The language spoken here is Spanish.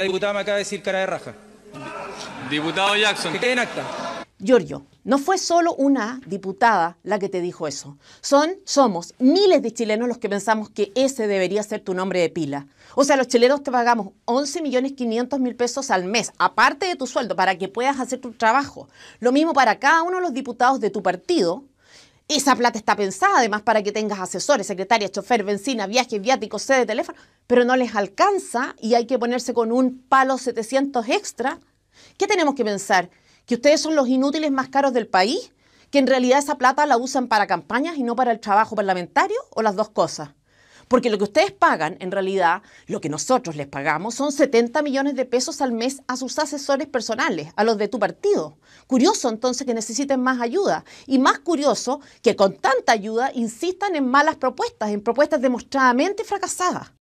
La diputada me acaba de decir cara de raja. Diputado Jackson. Que quede en acta. Giorgio, no fue solo una diputada la que te dijo eso. Son, somos miles de chilenos los que pensamos que ese debería ser tu nombre de pila. O sea, los chilenos te pagamos 11.500.000 pesos al mes, aparte de tu sueldo, para que puedas hacer tu trabajo. Lo mismo para cada uno de los diputados de tu partido, esa plata está pensada además para que tengas asesores, secretarias, chofer, benzina, viajes, viáticos, sede, teléfono, pero no les alcanza y hay que ponerse con un palo 700 extra. ¿Qué tenemos que pensar? ¿Que ustedes son los inútiles más caros del país? ¿Que en realidad esa plata la usan para campañas y no para el trabajo parlamentario? ¿O las dos cosas? Porque lo que ustedes pagan, en realidad, lo que nosotros les pagamos son 70 millones de pesos al mes a sus asesores personales, a los de tu partido. Curioso entonces que necesiten más ayuda y más curioso que con tanta ayuda insistan en malas propuestas, en propuestas demostradamente fracasadas.